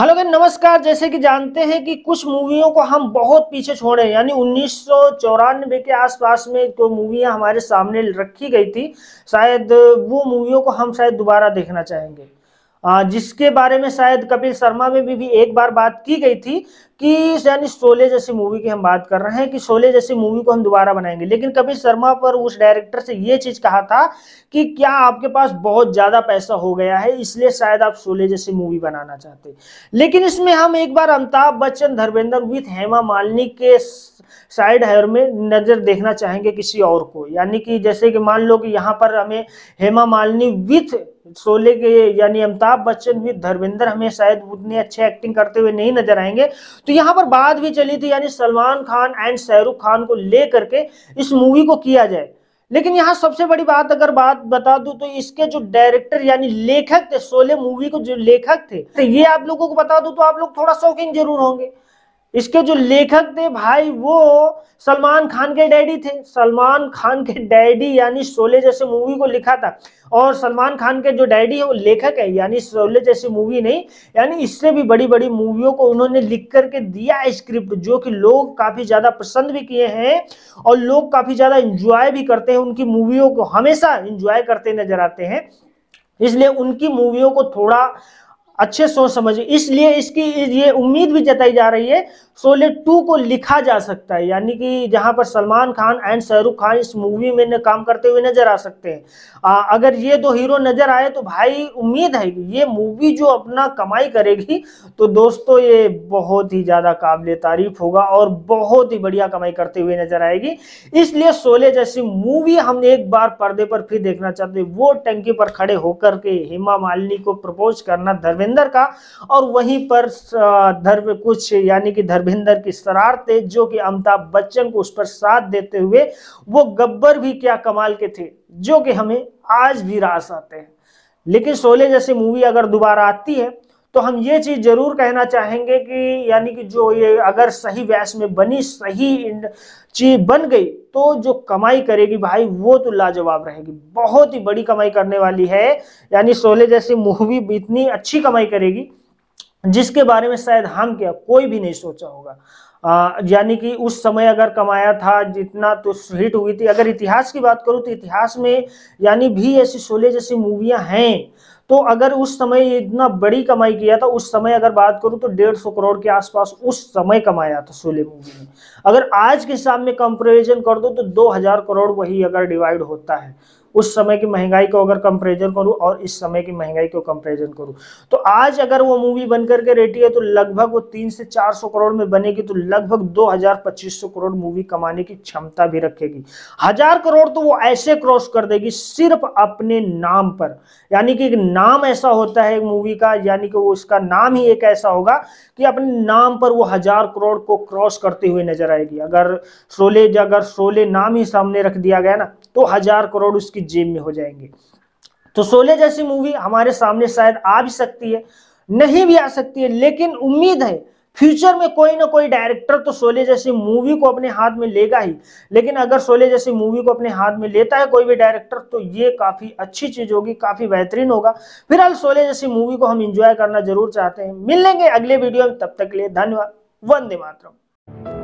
hello gain नमस्कार जैसे कि जानते हैं कि कुछ मूवियों को हम बहुत पीछे छोड़े यानी उन्नीस के आसपास में जो मूवियां हमारे सामने रखी गई थी शायद वो मूवियों को हम शायद दोबारा देखना चाहेंगे जिसके बारे में शायद कपिल शर्मा में भी, भी एक बार बात की गई थी कि यानी शोले जैसी मूवी की हम बात कर रहे हैं कि शोले जैसी मूवी को हम दोबारा बनाएंगे लेकिन कपिल शर्मा पर उस डायरेक्टर से ये चीज कहा था कि क्या आपके पास बहुत ज्यादा पैसा हो गया है इसलिए शायद आप शोले जैसी मूवी बनाना चाहते लेकिन इसमें हम एक बार अमिताभ बच्चन धर्मेंद्र विथ हेमा मालिनी के साइड हेयर में नजर देखना चाहेंगे किसी और को यानी कि जैसे कि मान लो कि यहाँ पर हमें हेमा मालिनी विथ शोले के यानी अमिताभ बच्चन भी धर्मेंद्र हमें शायद उतने अच्छे एक्टिंग करते हुए नहीं नजर आएंगे तो यहाँ पर बात भी चली थी यानी सलमान खान एंड शाहरुख खान को ले करके इस मूवी को किया जाए लेकिन यहाँ सबसे बड़ी बात अगर बात बता दू तो इसके जो डायरेक्टर यानी लेखक थे शोले मूवी को जो लेखक थे तो ये आप लोगों को बता दू तो आप लोग थोड़ा शौकीन जरूर होंगे इसके जो लेखक थे भाई वो सलमान खान के डैडी थे सलमान खान के डैडी यानी शोले जैसे मूवी को लिखा था और सलमान खान के जो डैडी है वो लेखक है यानी शोले जैसी मूवी नहीं यानी इससे भी बड़ी बड़ी मूवियों को उन्होंने लिख करके दिया स्क्रिप्ट जो कि लोग काफी ज्यादा पसंद भी किए हैं और लोग काफी ज्यादा इंजॉय भी करते हैं उनकी मूवियों को हमेशा इंजॉय करते नजर आते हैं इसलिए उनकी मूवियों को थोड़ा अच्छे सोच समझ इसलिए इसकी ये उम्मीद भी जताई जा रही है शोले टू को लिखा जा सकता है यानी कि जहां पर सलमान खान एंड शाहरुख खान इस मूवी में काम करते हुए नजर आ सकते हैं आ, अगर ये दो हीरो नजर आए तो भाई उम्मीद है कि ये मूवी जो अपना कमाई करेगी तो दोस्तों ये बहुत ही ज्यादा काबिल तारीफ होगा और बहुत ही बढ़िया कमाई करते हुए नजर आएगी इसलिए शोले जैसी मूवी हम एक बार पर्दे पर फिर देखना चाहते वो टंकी पर खड़े होकर के हेमा मालिनी को प्रपोज करना धर्मेंद्र का और वहीं पर धर्म कुछ यानी कि धर्म धर्मेंद्र की शरार जो कि अमिताभ बच्चन को उस पर साथ देते हुए वो गब्बर भी क्या कमाल के थे जो कि हमें आज भी रास आते हैं लेकिन शोले जैसी मूवी अगर दोबारा आती है तो हम ये चीज़ जरूर कहना चाहेंगे कि यानी कि जो ये अगर सही व्यास में बनी सही चीज बन गई तो जो कमाई करेगी भाई वो तो लाजवाब रहेगी बहुत ही बड़ी कमाई करने वाली है यानी शोले जैसी मूवी इतनी अच्छी कमाई करेगी जिसके बारे में शायद हम क्या कोई भी नहीं सोचा होगा यानी कि उस समय अगर कमाया था जितना तो हिट हुई थी अगर इतिहास की बात करूं तो इतिहास में यानी भी ऐसी शोले जैसी मूवियां हैं तो अगर उस समय इतना बड़ी कमाई किया था उस समय अगर बात करूं तो डेढ़ सौ करोड़ के आसपास उस समय कमाया था सोले मूवी ने अगर आज के हिसाब में कंपेरिजन कर दो तो दो हजार करोड़ वही अगर डिवाइड होता है उस समय की महंगाई को अगर कंपेरिजन करूं और इस समय की महंगाई को कंपेरिजन करूं तो आज अगर वो मूवी बन करके रेटी है तो लगभग वो तीन से चार सौ करोड़ में बनेगी तो लगभग दो हजार पच्चीस सौ करोड़ मूवी कमाने की क्षमता भी रखेगी हजार करोड़ तो वो ऐसे क्रॉस कर देगी सिर्फ अपने नाम पर यानी कि एक नाम ऐसा होता है मूवी का यानी कि वो इसका नाम ही एक ऐसा होगा कि अपने नाम पर वो हजार करोड़ को क्रॉस करते हुए नजर आएगी अगर शोले अगर शोले नाम ही सामने रख दिया गया ना तो हजार करोड़ उसकी जेब में हो जाएंगे तो शोले जैसी मूवी हमारे सामने शायद आ भी सकती है नहीं भी आ सकती है लेकिन उम्मीद है फ्यूचर में कोई ना कोई डायरेक्टर तो शोले जैसी मूवी को अपने हाथ में लेगा ही लेकिन अगर शोले जैसी मूवी को अपने हाथ में लेता है कोई भी डायरेक्टर तो ये काफी अच्छी चीज होगी काफी बेहतरीन होगा फिलहाल शोले जैसी मूवी को हम इंजॉय करना जरूर चाहते हैं मिलेंगे अगले वीडियो में तब तक के लिए धन्यवाद वंदे मातरम